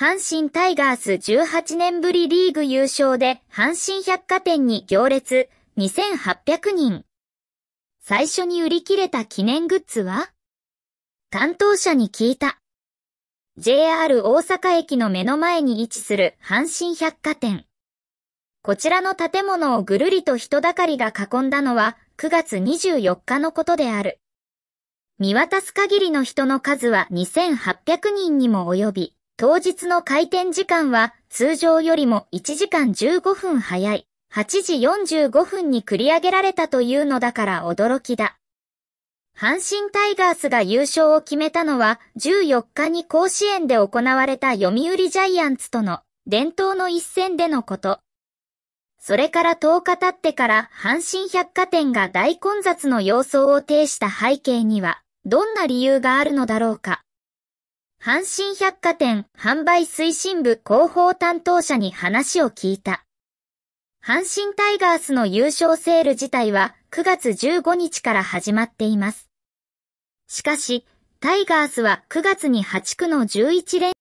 阪神タイガース18年ぶりリーグ優勝で阪神百貨店に行列2800人。最初に売り切れた記念グッズは担当者に聞いた。JR 大阪駅の目の前に位置する阪神百貨店。こちらの建物をぐるりと人だかりが囲んだのは9月24日のことである。見渡す限りの人の数は2800人にも及び、当日の開店時間は通常よりも1時間15分早い、8時45分に繰り上げられたというのだから驚きだ。阪神タイガースが優勝を決めたのは14日に甲子園で行われた読売ジャイアンツとの伝統の一戦でのこと。それから10日経ってから阪神百貨店が大混雑の様相を呈した背景には、どんな理由があるのだろうか。阪神百貨店販売推進部広報担当者に話を聞いた。阪神タイガースの優勝セール自体は9月15日から始まっています。しかし、タイガースは9月に8区の11連